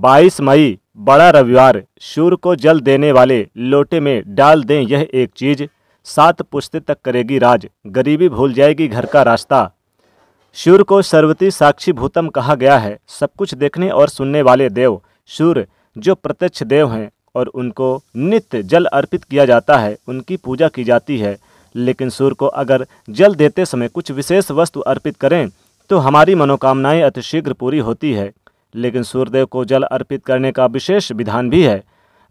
22 मई बड़ा रविवार सूर्य को जल देने वाले लोटे में डाल दें यह एक चीज सात पुश्ते तक करेगी राज गरीबी भूल जाएगी घर का रास्ता सूर्य को सर्वती साक्षी भूतम कहा गया है सब कुछ देखने और सुनने वाले देव सूर्य जो प्रत्यक्ष देव हैं और उनको नित्य जल अर्पित किया जाता है उनकी पूजा की जाती है लेकिन सूर्य को अगर जल देते समय कुछ विशेष वस्तु अर्पित करें तो हमारी मनोकामनाएं अतिशीघ्र पूरी होती है लेकिन सूर्यदेव को जल अर्पित करने का विशेष विधान भी है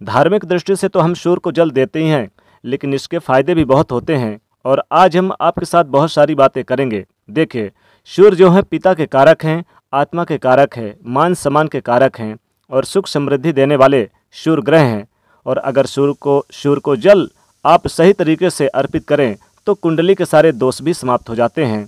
धार्मिक दृष्टि से तो हम सूर्य को जल देते ही हैं लेकिन इसके फायदे भी बहुत होते हैं और आज हम आपके साथ बहुत सारी बातें करेंगे देखिए सूर्य जो है पिता के कारक हैं आत्मा के कारक है मान सम्मान के कारक हैं और सुख समृद्धि देने वाले सूर्य ग्रह हैं और अगर सूर्य को सूर्य को जल आप सही तरीके से अर्पित करें तो कुंडली के सारे दोष भी समाप्त हो जाते हैं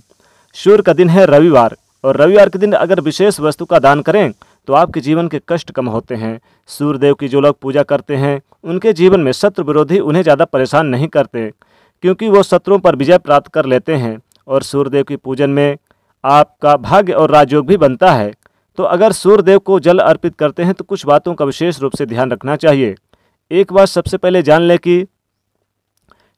सूर्य का दिन है रविवार और रविवार के दिन अगर विशेष वस्तु का दान करें तो आपके जीवन के कष्ट कम होते हैं सूर्यदेव की जो लोग पूजा करते हैं उनके जीवन में शत्रु विरोधी उन्हें ज़्यादा परेशान नहीं करते क्योंकि वो शत्रुओं पर विजय प्राप्त कर लेते हैं और सूर्यदेव की पूजन में आपका भाग्य और राजयोग भी बनता है तो अगर सूर्यदेव को जल अर्पित करते हैं तो कुछ बातों का विशेष रूप से ध्यान रखना चाहिए एक बात सबसे पहले जान लें कि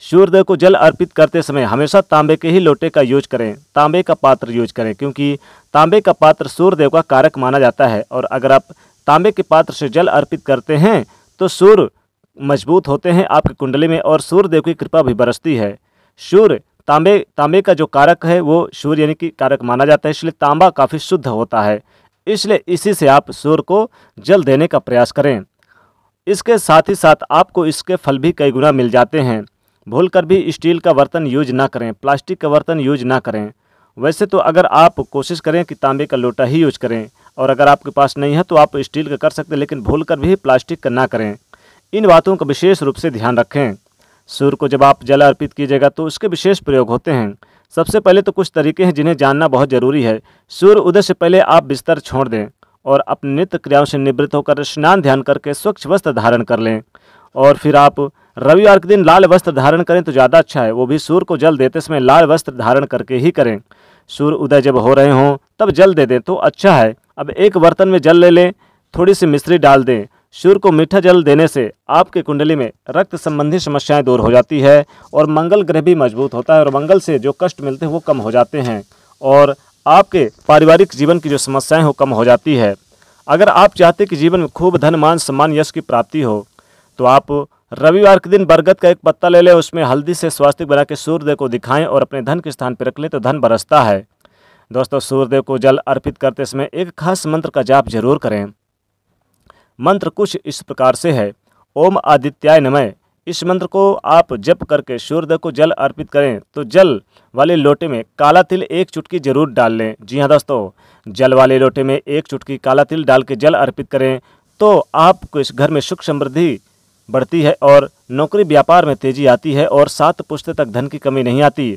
सूर्यदेव को जल अर्पित करते समय हमेशा तांबे के ही लोटे का यूज करें तांबे का पात्र यूज करें क्योंकि तांबे का पात्र सूर्यदेव का कारक माना जाता है और अगर आप तांबे के पात्र से जल अर्पित करते हैं तो सूर्य मजबूत होते हैं आपकी कुंडली में और सूर्यदेव की कृपा भी बरसती है सूर्य तांबे तांबे का जो कारक है वो सूर्य यानी कि कारक माना जाता है इसलिए तांबा काफ़ी शुद्ध होता है इसलिए इसी से आप सूर्य को जल देने का प्रयास करें इसके साथ ही साथ आपको इसके फल भी कई गुना मिल जाते हैं भूल कर भी स्टील का बर्तन यूज ना करें प्लास्टिक का बर्तन यूज ना करें वैसे तो अगर आप कोशिश करें कि तांबे का लोटा ही यूज करें और अगर आपके पास नहीं है तो आप स्टील का कर सकते लेकिन भूल कर भी प्लास्टिक का ना करें इन बातों का विशेष रूप से ध्यान रखें सूर्य को जब आप जल अर्पित कीजिएगा तो उसके विशेष प्रयोग होते हैं सबसे पहले तो कुछ तरीके हैं जिन्हें जानना बहुत ज़रूरी है सूर्य उदय से पहले आप बिस्तर छोड़ दें और अपने नित्य क्रियाओं से निवृत्त होकर स्नान ध्यान करके स्वच्छ वस्त्र धारण कर लें और फिर आप रविवार के दिन लाल वस्त्र धारण करें तो ज़्यादा अच्छा है वो भी सूर्य को जल देते समय लाल वस्त्र धारण करके ही करें सूर्य उदय जब हो रहे हों तब जल दे दें तो अच्छा है अब एक बर्तन में जल ले लें थोड़ी सी मिश्री डाल दें सूर्य को मीठा जल देने से आपके कुंडली में रक्त संबंधी समस्याएं दूर हो जाती है और मंगल ग्रह भी मजबूत होता है और मंगल से जो कष्ट मिलते हैं वो कम हो जाते हैं और आपके पारिवारिक जीवन की जो समस्याएं हो कम हो जाती है अगर आप चाहते कि जीवन में खूब धन मान सम्मान यश की प्राप्ति हो तो आप रविवार के दिन बरगद का एक पत्ता ले लें उसमें हल्दी से स्वास्थ्य बना के सूर्यदेव को दिखाएं और अपने धन के स्थान पर रख लें तो धन बरसता है दोस्तों सूर्यदेव को जल अर्पित करते समय एक खास मंत्र का जाप जरूर करें मंत्र कुछ इस प्रकार से है ओम आदित्याय नमय इस मंत्र को आप जप करके सूर्यदेव को जल अर्पित करें तो जल वाले लोटे में काला तिल एक चुटकी जरूर डाल लें जी हाँ दोस्तों जल वाले लोटे में एक चुटकी काला तिल डाल के जल अर्पित करें तो आपको इस घर में सुख समृद्धि बढ़ती है और नौकरी व्यापार में तेजी आती है और सात पुश्ते तक धन की कमी नहीं आती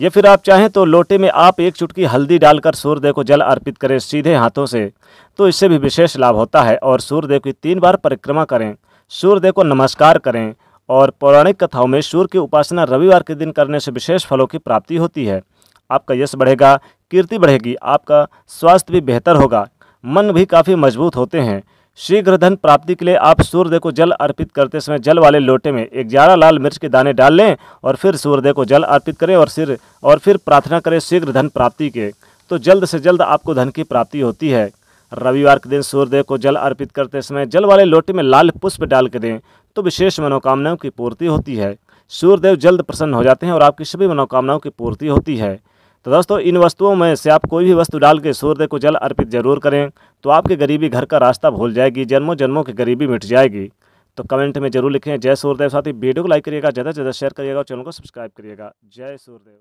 या फिर आप चाहें तो लोटे में आप एक चुटकी हल्दी डालकर सूर्यदेव को जल अर्पित करें सीधे हाथों से तो इससे भी विशेष लाभ होता है और सूर्यदेव की तीन बार परिक्रमा करें सूर्यदेव को नमस्कार करें और पौराणिक कथाओं में सूर्य की उपासना रविवार के दिन करने से विशेष फलों की प्राप्ति होती है आपका यश बढ़ेगा कीर्ति बढ़ेगी आपका स्वास्थ्य भी बेहतर होगा मन भी काफ़ी मजबूत होते हैं शीघ्र धन प्राप्ति के लिए आप सूर्यदेव को जल अर्पित करते समय जल वाले लोटे में एक ग्यारह लाल मिर्च के दाने डाल लें और फिर सूर्यदेव को जल अर्पित करें और सिर और फिर प्रार्थना करें शीघ्र धन प्राप्ति के तो जल्द से जल्द आपको धन की प्राप्ति होती है रविवार के दिन सूर्यदेव को जल अर्पित करते समय जल वाले लोटे में लाल पुष्प डाल के दें तो विशेष मनोकामनाओं की पूर्ति होती है सूर्यदेव जल्द प्रसन्न हो जाते हैं और आपकी सभी मनोकामनाओं की पूर्ति होती है तो दोस्तों इन वस्तुओं में से आप कोई भी वस्तु डाल के सूर्य को जल अर्पित जरूर करें तो आपके गरीबी घर का रास्ता भूल जाएगी जन्मों जन्मों की गरीबी मिट जाएगी तो कमेंट में जरूर लिखें जय सूर्यदेव साथ ही वीडियो को लाइक करिएगा ज़्यादा से ज़्यादा शेयर करिएगा और चैनल को सब्सक्राइब करिएगा जय सूर्यदेव